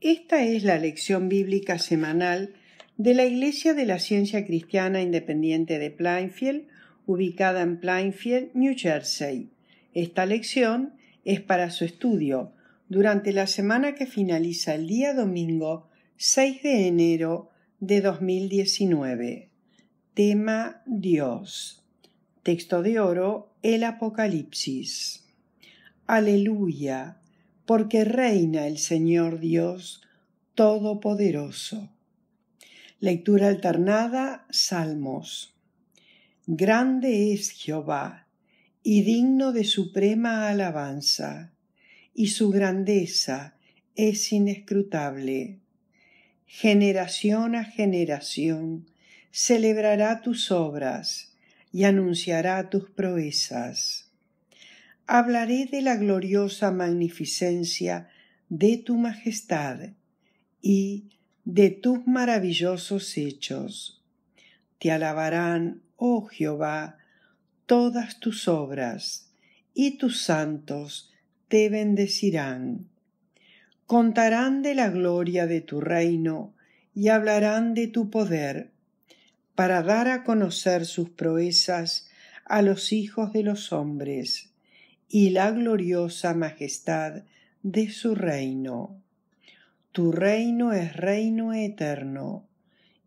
Esta es la lección bíblica semanal de la Iglesia de la Ciencia Cristiana Independiente de Plainfield, ubicada en Plainfield, New Jersey. Esta lección es para su estudio durante la semana que finaliza el día domingo 6 de enero de 2019. Tema Dios. Texto de oro, el Apocalipsis. Aleluya porque reina el Señor Dios Todopoderoso. Lectura alternada, Salmos. Grande es Jehová, y digno de suprema alabanza, y su grandeza es inescrutable. Generación a generación celebrará tus obras y anunciará tus proezas hablaré de la gloriosa magnificencia de tu majestad y de tus maravillosos hechos. Te alabarán, oh Jehová, todas tus obras, y tus santos te bendecirán. Contarán de la gloria de tu reino y hablarán de tu poder, para dar a conocer sus proezas a los hijos de los hombres y la gloriosa majestad de su reino. Tu reino es reino eterno,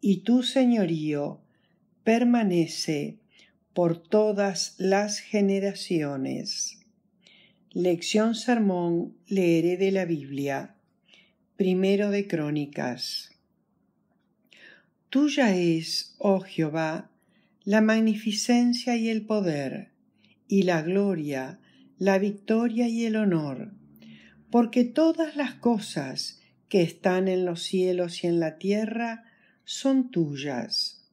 y tu señorío permanece por todas las generaciones. Lección Sermón leeré de la Biblia. Primero de Crónicas. Tuya es, oh Jehová, la magnificencia y el poder, y la gloria, la victoria y el honor, porque todas las cosas que están en los cielos y en la tierra son tuyas.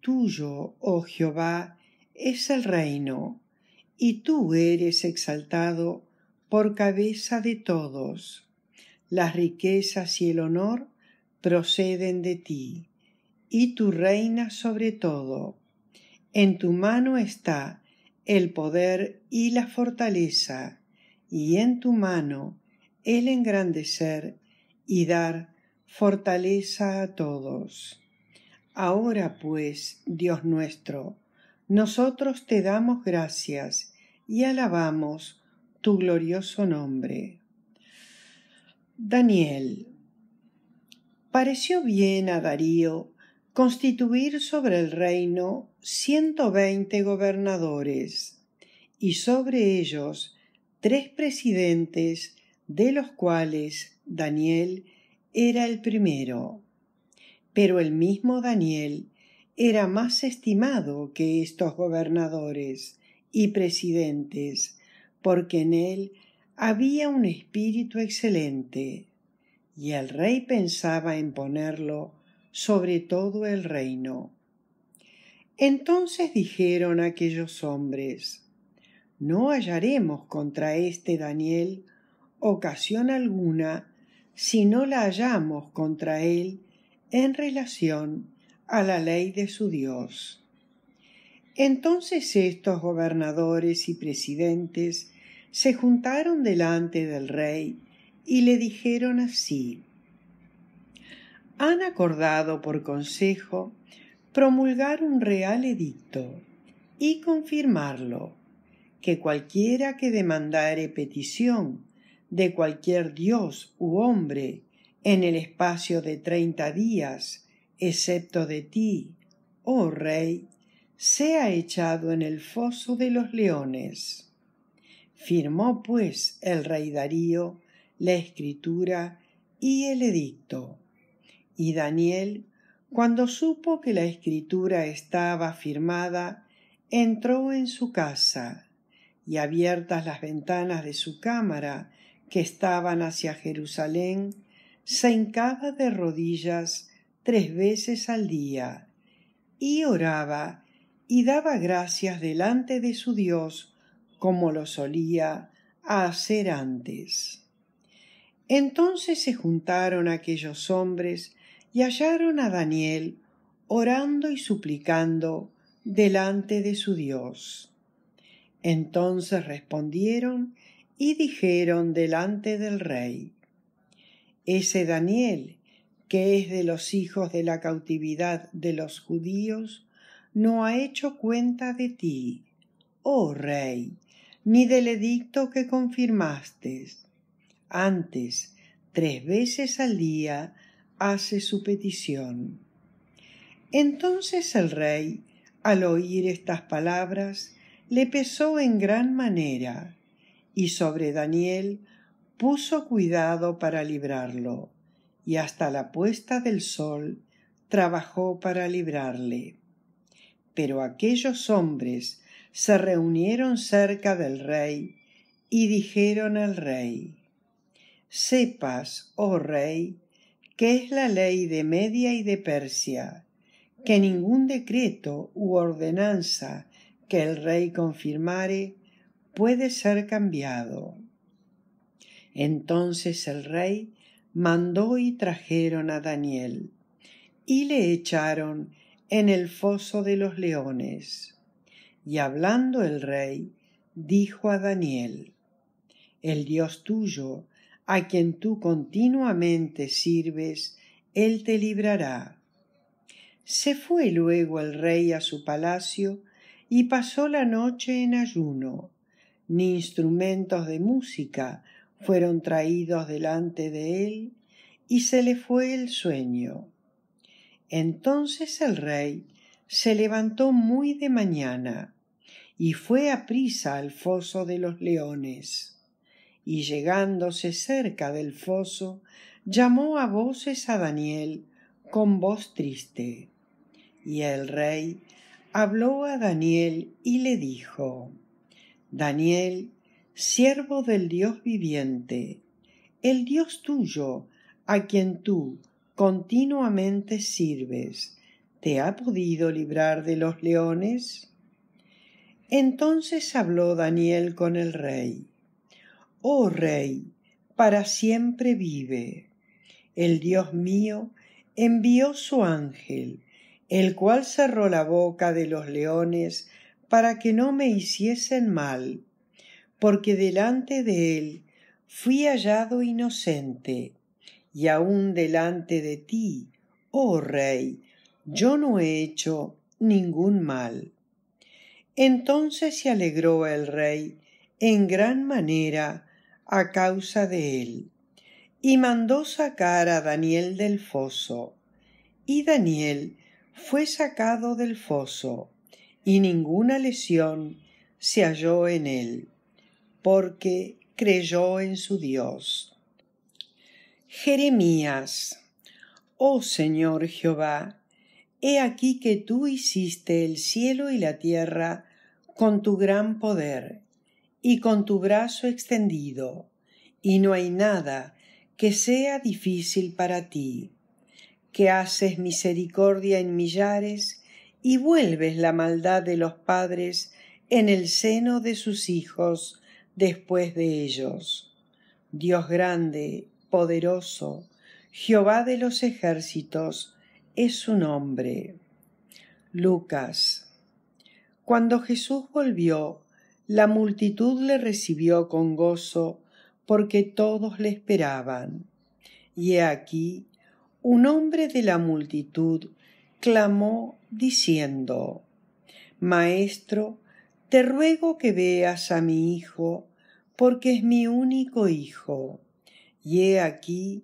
Tuyo, oh Jehová, es el reino, y tú eres exaltado por cabeza de todos. Las riquezas y el honor proceden de ti, y tu reina sobre todo. En tu mano está el poder y la fortaleza, y en tu mano el engrandecer y dar fortaleza a todos. Ahora pues, Dios nuestro, nosotros te damos gracias y alabamos tu glorioso nombre. Daniel. Pareció bien a Darío constituir sobre el reino veinte gobernadores y sobre ellos tres presidentes, de los cuales Daniel era el primero. Pero el mismo Daniel era más estimado que estos gobernadores y presidentes, porque en él había un espíritu excelente, y el rey pensaba en ponerlo sobre todo el reino. Entonces dijeron aquellos hombres, no hallaremos contra este Daniel ocasión alguna si no la hallamos contra él en relación a la ley de su Dios. Entonces estos gobernadores y presidentes se juntaron delante del rey y le dijeron así, han acordado por consejo promulgar un real edicto y confirmarlo, que cualquiera que demandare petición de cualquier dios u hombre en el espacio de treinta días, excepto de ti, oh rey, sea echado en el foso de los leones. Firmó pues el rey Darío la escritura y el edicto. Y Daniel cuando supo que la escritura estaba firmada, entró en su casa y abiertas las ventanas de su cámara, que estaban hacia Jerusalén, se hincaba de rodillas tres veces al día y oraba y daba gracias delante de su Dios como lo solía hacer antes. Entonces se juntaron aquellos hombres y hallaron a Daniel orando y suplicando delante de su Dios. Entonces respondieron y dijeron delante del rey, Ese Daniel, que es de los hijos de la cautividad de los judíos, no ha hecho cuenta de ti, oh rey, ni del edicto que confirmaste. Antes, tres veces al día hace su petición. Entonces el rey, al oír estas palabras, le pesó en gran manera, y sobre Daniel puso cuidado para librarlo, y hasta la puesta del sol trabajó para librarle. Pero aquellos hombres se reunieron cerca del rey y dijeron al rey Sepas, oh rey, que es la ley de Media y de Persia, que ningún decreto u ordenanza que el rey confirmare puede ser cambiado. Entonces el rey mandó y trajeron a Daniel, y le echaron en el foso de los leones. Y hablando el rey, dijo a Daniel, El Dios tuyo a quien tú continuamente sirves, él te librará. Se fue luego el rey a su palacio y pasó la noche en ayuno. Ni instrumentos de música fueron traídos delante de él y se le fue el sueño. Entonces el rey se levantó muy de mañana y fue a prisa al foso de los leones y llegándose cerca del foso, llamó a voces a Daniel con voz triste. Y el rey habló a Daniel y le dijo Daniel, siervo del Dios viviente, el Dios tuyo, a quien tú continuamente sirves, ¿te ha podido librar de los leones? Entonces habló Daniel con el rey Oh Rey, para siempre vive. El Dios mío envió su ángel, el cual cerró la boca de los leones para que no me hiciesen mal, porque delante de él fui hallado inocente, y aun delante de ti, oh Rey, yo no he hecho ningún mal. Entonces se alegró el Rey en gran manera a causa de él. Y mandó sacar a Daniel del foso. Y Daniel fue sacado del foso, y ninguna lesión se halló en él, porque creyó en su Dios. Jeremías Oh Señor Jehová, he aquí que tú hiciste el cielo y la tierra con tu gran poder y con tu brazo extendido, y no hay nada que sea difícil para ti, que haces misericordia en millares y vuelves la maldad de los padres en el seno de sus hijos después de ellos. Dios grande, poderoso, Jehová de los ejércitos, es su nombre. Lucas. Cuando Jesús volvió, la multitud le recibió con gozo porque todos le esperaban. Y he aquí, un hombre de la multitud clamó diciendo, Maestro, te ruego que veas a mi hijo, porque es mi único hijo. Y he aquí,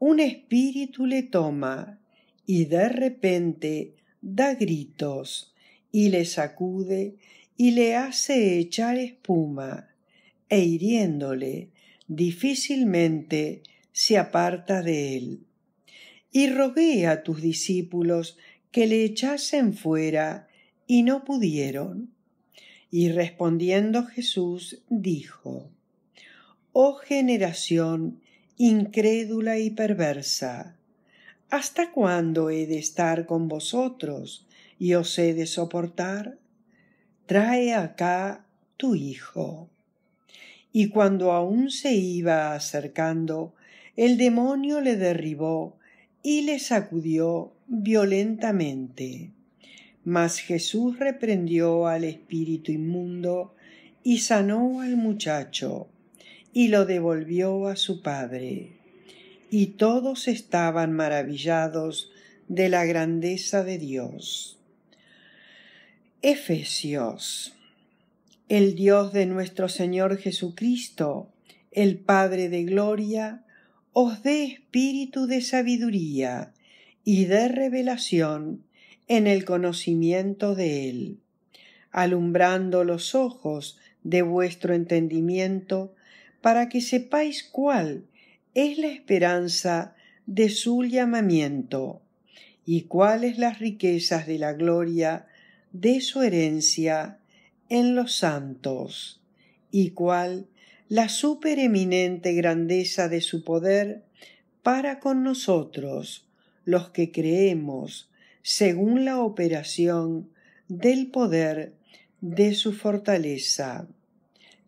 un espíritu le toma, y de repente da gritos, y le sacude, y le hace echar espuma, e hiriéndole, difícilmente se aparta de él. Y rogué a tus discípulos que le echasen fuera, y no pudieron. Y respondiendo Jesús dijo, Oh generación incrédula y perversa, ¿hasta cuándo he de estar con vosotros y os he de soportar? trae acá tu hijo. Y cuando aún se iba acercando, el demonio le derribó y le sacudió violentamente. Mas Jesús reprendió al espíritu inmundo y sanó al muchacho y lo devolvió a su padre. Y todos estaban maravillados de la grandeza de Dios. Efesios. El Dios de nuestro Señor Jesucristo, el Padre de Gloria, os dé espíritu de sabiduría y de revelación en el conocimiento de Él, alumbrando los ojos de vuestro entendimiento, para que sepáis cuál es la esperanza de su llamamiento y cuáles las riquezas de la gloria de su herencia en los santos, y cual la supereminente grandeza de su poder para con nosotros, los que creemos, según la operación del poder de su fortaleza,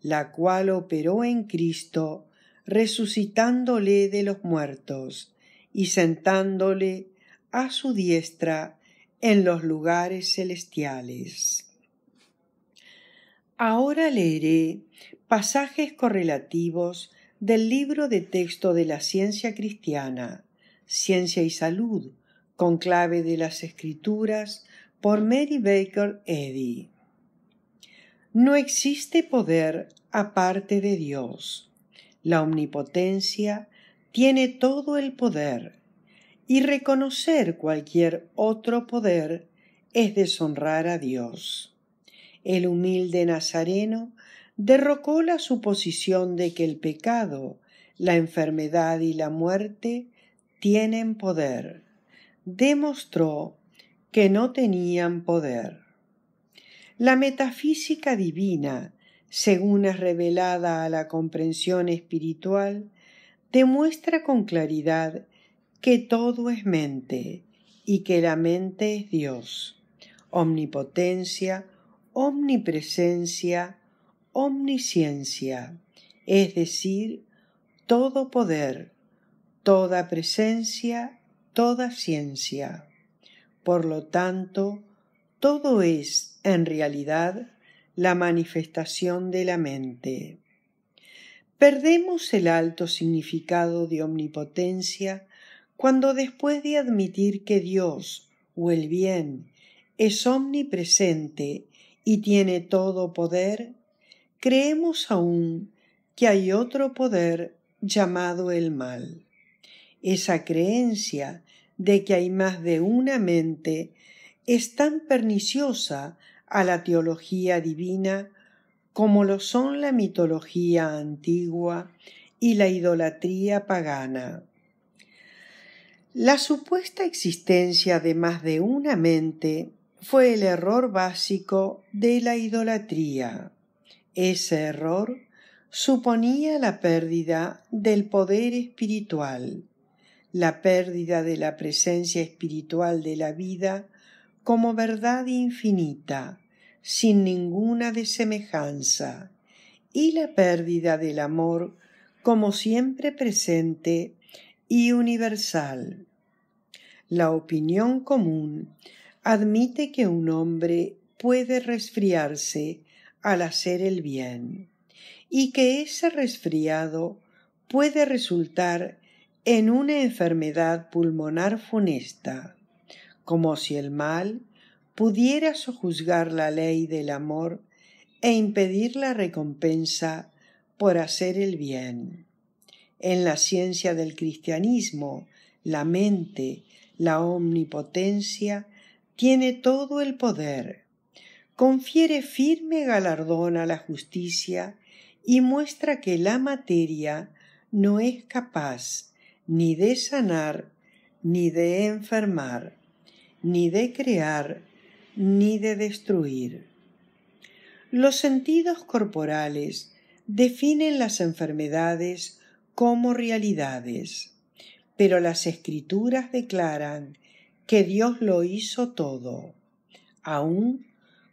la cual operó en Cristo, resucitándole de los muertos y sentándole a su diestra en los lugares celestiales. Ahora leeré pasajes correlativos del libro de texto de la ciencia cristiana, Ciencia y Salud, con clave de las escrituras, por Mary Baker Eddy. No existe poder aparte de Dios. La omnipotencia tiene todo el poder y reconocer cualquier otro poder es deshonrar a Dios. El humilde Nazareno derrocó la suposición de que el pecado, la enfermedad y la muerte tienen poder. Demostró que no tenían poder. La metafísica divina, según es revelada a la comprensión espiritual, demuestra con claridad que todo es mente y que la mente es Dios, omnipotencia, omnipresencia, omnisciencia, es decir, todo poder, toda presencia, toda ciencia. Por lo tanto, todo es, en realidad, la manifestación de la mente. Perdemos el alto significado de omnipotencia cuando después de admitir que Dios o el bien es omnipresente y tiene todo poder, creemos aún que hay otro poder llamado el mal. Esa creencia de que hay más de una mente es tan perniciosa a la teología divina como lo son la mitología antigua y la idolatría pagana. La supuesta existencia de más de una mente fue el error básico de la idolatría. Ese error suponía la pérdida del poder espiritual, la pérdida de la presencia espiritual de la vida como verdad infinita, sin ninguna desemejanza, y la pérdida del amor como siempre presente y universal. La opinión común admite que un hombre puede resfriarse al hacer el bien y que ese resfriado puede resultar en una enfermedad pulmonar funesta, como si el mal pudiera sojuzgar la ley del amor e impedir la recompensa por hacer el bien en la ciencia del cristianismo, la mente, la omnipotencia, tiene todo el poder, confiere firme galardón a la justicia y muestra que la materia no es capaz ni de sanar, ni de enfermar, ni de crear, ni de destruir. Los sentidos corporales definen las enfermedades como realidades, pero las escrituras declaran que Dios lo hizo todo, aun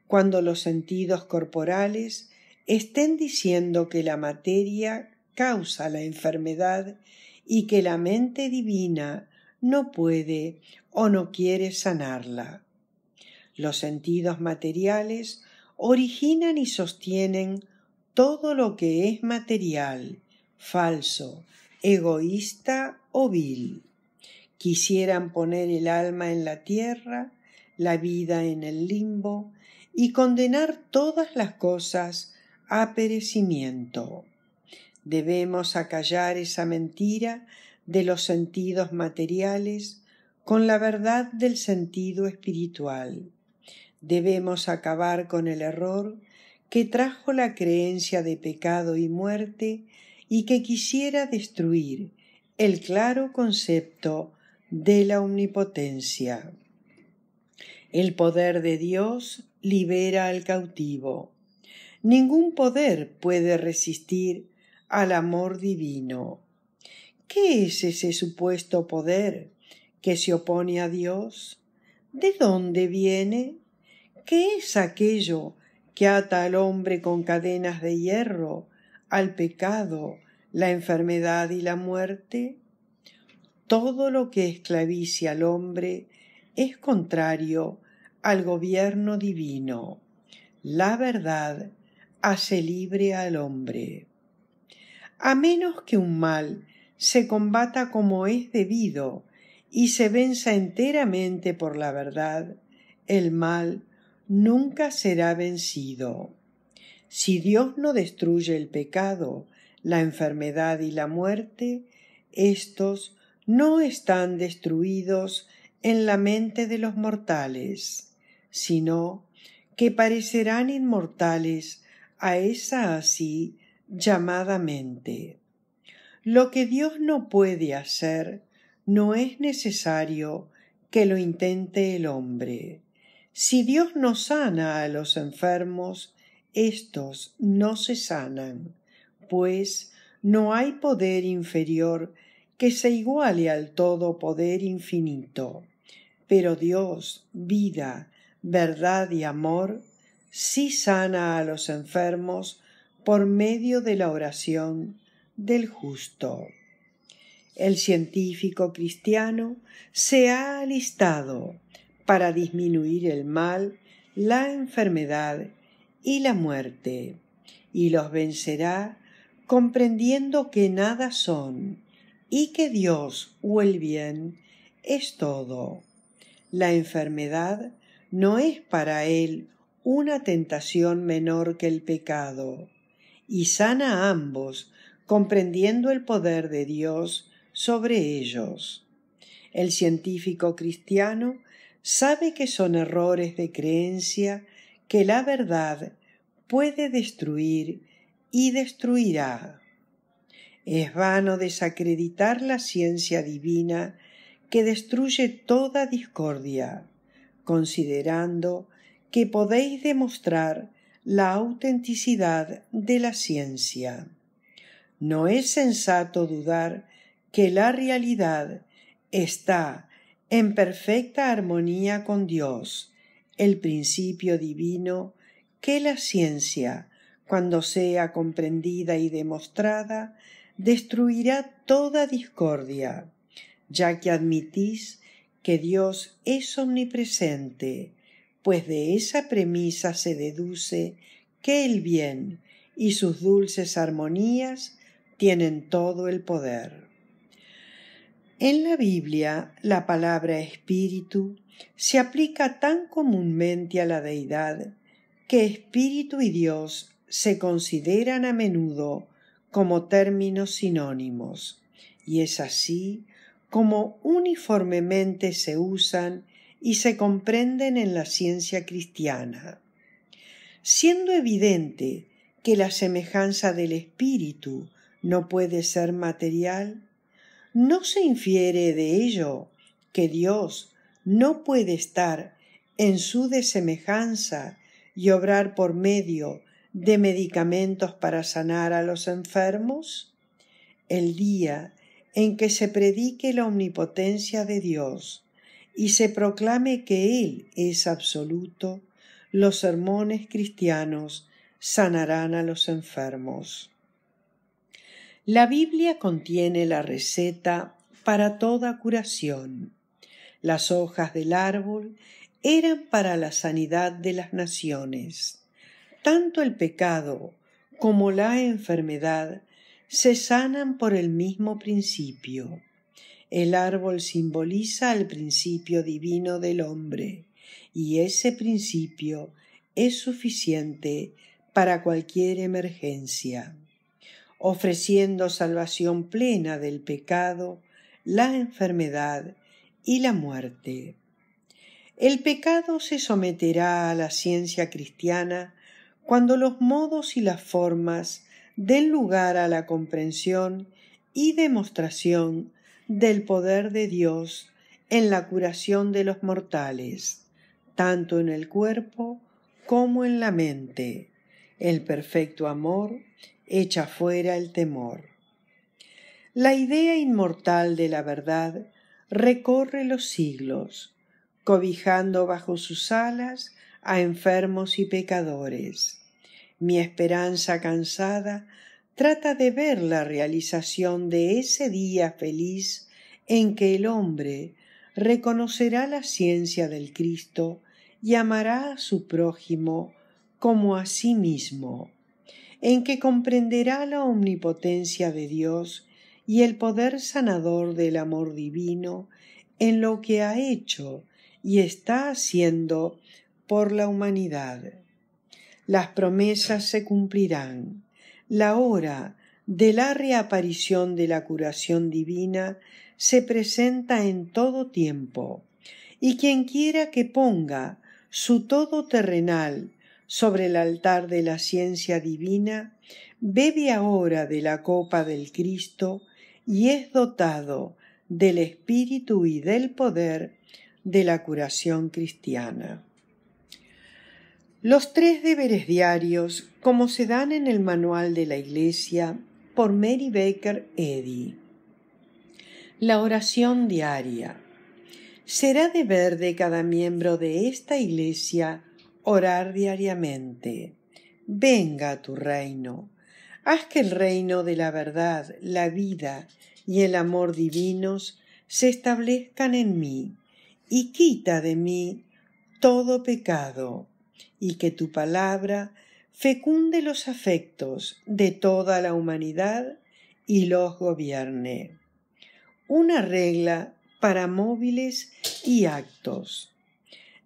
cuando los sentidos corporales estén diciendo que la materia causa la enfermedad y que la mente divina no puede o no quiere sanarla. Los sentidos materiales originan y sostienen todo lo que es material falso, egoísta o vil. Quisieran poner el alma en la tierra, la vida en el limbo y condenar todas las cosas a perecimiento. Debemos acallar esa mentira de los sentidos materiales con la verdad del sentido espiritual. Debemos acabar con el error que trajo la creencia de pecado y muerte y que quisiera destruir el claro concepto de la omnipotencia. El poder de Dios libera al cautivo. Ningún poder puede resistir al amor divino. ¿Qué es ese supuesto poder que se opone a Dios? ¿De dónde viene? ¿Qué es aquello que ata al hombre con cadenas de hierro al pecado, la enfermedad y la muerte? Todo lo que esclavice al hombre es contrario al gobierno divino. La verdad hace libre al hombre. A menos que un mal se combata como es debido y se venza enteramente por la verdad, el mal nunca será vencido. Si Dios no destruye el pecado, la enfermedad y la muerte, estos no están destruidos en la mente de los mortales, sino que parecerán inmortales a esa así llamada mente. Lo que Dios no puede hacer no es necesario que lo intente el hombre. Si Dios no sana a los enfermos, estos no se sanan, pues no hay poder inferior que se iguale al todo poder infinito. Pero Dios, vida, verdad y amor, sí sana a los enfermos por medio de la oración del justo. El científico cristiano se ha alistado para disminuir el mal, la enfermedad y la muerte, y los vencerá comprendiendo que nada son, y que Dios o el bien es todo. La enfermedad no es para él una tentación menor que el pecado, y sana a ambos, comprendiendo el poder de Dios sobre ellos. El científico cristiano sabe que son errores de creencia que la verdad puede destruir y destruirá. Es vano desacreditar la ciencia divina que destruye toda discordia, considerando que podéis demostrar la autenticidad de la ciencia. No es sensato dudar que la realidad está en perfecta armonía con Dios el principio divino que la ciencia, cuando sea comprendida y demostrada, destruirá toda discordia, ya que admitís que Dios es omnipresente, pues de esa premisa se deduce que el bien y sus dulces armonías tienen todo el poder. En la Biblia, la palabra espíritu se aplica tan comúnmente a la deidad que espíritu y Dios se consideran a menudo como términos sinónimos, y es así como uniformemente se usan y se comprenden en la ciencia cristiana. Siendo evidente que la semejanza del espíritu no puede ser material, no se infiere de ello que Dios no puede estar en su desemejanza y obrar por medio de medicamentos para sanar a los enfermos? El día en que se predique la omnipotencia de Dios y se proclame que Él es absoluto, los sermones cristianos sanarán a los enfermos. La Biblia contiene la receta para toda curación. Las hojas del árbol eran para la sanidad de las naciones. Tanto el pecado como la enfermedad se sanan por el mismo principio. El árbol simboliza el principio divino del hombre, y ese principio es suficiente para cualquier emergencia ofreciendo salvación plena del pecado, la enfermedad y la muerte. El pecado se someterá a la ciencia cristiana cuando los modos y las formas den lugar a la comprensión y demostración del poder de Dios en la curación de los mortales, tanto en el cuerpo como en la mente, el perfecto amor echa fuera el temor. La idea inmortal de la verdad recorre los siglos, cobijando bajo sus alas a enfermos y pecadores. Mi esperanza cansada trata de ver la realización de ese día feliz en que el hombre reconocerá la ciencia del Cristo y amará a su prójimo como a sí mismo en que comprenderá la omnipotencia de Dios y el poder sanador del amor divino en lo que ha hecho y está haciendo por la humanidad. Las promesas se cumplirán. La hora de la reaparición de la curación divina se presenta en todo tiempo, y quien quiera que ponga su todo terrenal sobre el altar de la ciencia divina, bebe ahora de la copa del Cristo y es dotado del espíritu y del poder de la curación cristiana. Los tres deberes diarios, como se dan en el manual de la Iglesia por Mary Baker Eddy. La oración diaria. Será deber de cada miembro de esta Iglesia orar diariamente. Venga tu reino. Haz que el reino de la verdad, la vida y el amor divinos se establezcan en mí, y quita de mí todo pecado, y que tu palabra fecunde los afectos de toda la humanidad y los gobierne. Una regla para móviles y actos